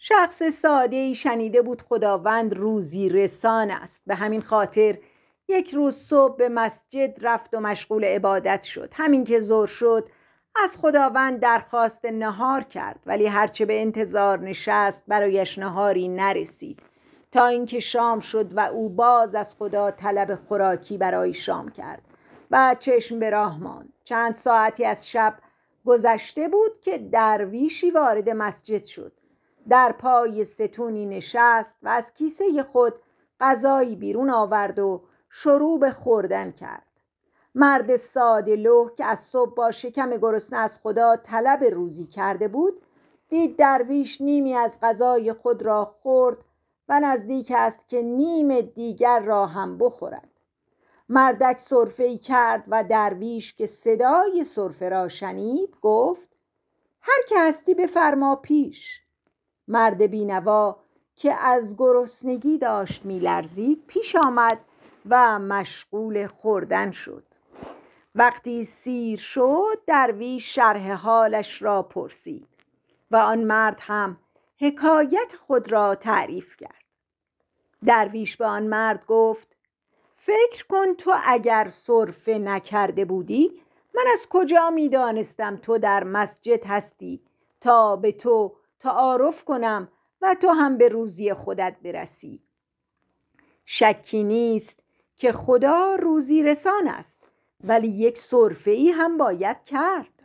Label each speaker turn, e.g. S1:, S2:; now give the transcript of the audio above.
S1: شخص ساده ای شنیده بود خداوند روزی رسان است به همین خاطر یک روز صبح به مسجد رفت و مشغول عبادت شد همین که ظهر شد از خداوند درخواست نهار کرد ولی هرچه به انتظار نشست برایش نهاری نرسید تا اینکه شام شد و او باز از خدا طلب خوراکی برای شام کرد و چشم به راه ماند چند ساعتی از شب گذشته بود که درویشی وارد مسجد شد در پای ستونی نشست و از کیسه خود غذایی بیرون آورد و شروع به خوردن کرد مرد ساده لوح که از صبح با شکم گرسنه از خدا طلب روزی کرده بود دید درویش نیمی از غذای خود را خورد و نزدیک است که نیم دیگر را هم بخورد مردک صرفه کرد و درویش که صدای صرفه را شنید گفت هر که هستی بفرما پیش مرد بینوا که از گرسنگی داشت میلرزید پیش آمد و مشغول خوردن شد وقتی سیر شد درویش شرح حالش را پرسید و آن مرد هم حکایت خود را تعریف کرد درویش به آن مرد گفت فکر کن تو اگر صرفه نکرده بودی من از کجا میدانستم تو در مسجد هستی تا به تو تعارف کنم و تو هم به روزی خودت برسی شکی نیست که خدا روزی رسان است ولی یک صرفه ای هم باید کرد